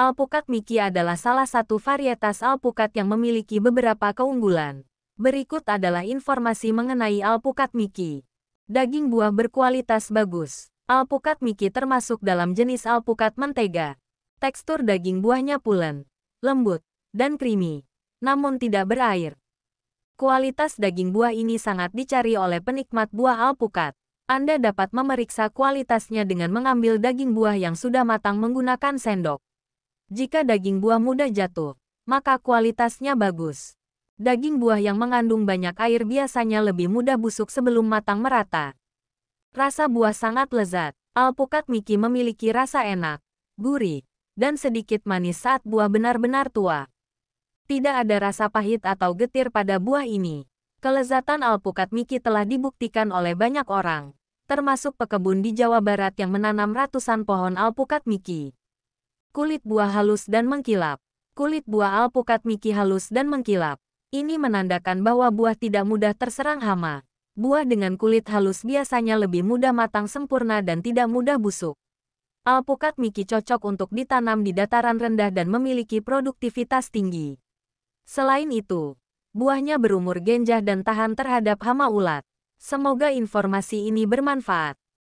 Alpukat Miki adalah salah satu varietas alpukat yang memiliki beberapa keunggulan. Berikut adalah informasi mengenai alpukat Miki. Daging buah berkualitas bagus. Alpukat Miki termasuk dalam jenis alpukat mentega. Tekstur daging buahnya pulen, lembut, dan creamy, namun tidak berair. Kualitas daging buah ini sangat dicari oleh penikmat buah alpukat. Anda dapat memeriksa kualitasnya dengan mengambil daging buah yang sudah matang menggunakan sendok. Jika daging buah mudah jatuh, maka kualitasnya bagus. Daging buah yang mengandung banyak air biasanya lebih mudah busuk sebelum matang merata. Rasa buah sangat lezat. Alpukat Miki memiliki rasa enak, gurih, dan sedikit manis saat buah benar-benar tua. Tidak ada rasa pahit atau getir pada buah ini. Kelezatan alpukat Miki telah dibuktikan oleh banyak orang, termasuk pekebun di Jawa Barat yang menanam ratusan pohon alpukat Miki. Kulit buah halus dan mengkilap. Kulit buah alpukat miki halus dan mengkilap. Ini menandakan bahwa buah tidak mudah terserang hama. Buah dengan kulit halus biasanya lebih mudah matang sempurna dan tidak mudah busuk. Alpukat miki cocok untuk ditanam di dataran rendah dan memiliki produktivitas tinggi. Selain itu, buahnya berumur genjah dan tahan terhadap hama ulat. Semoga informasi ini bermanfaat.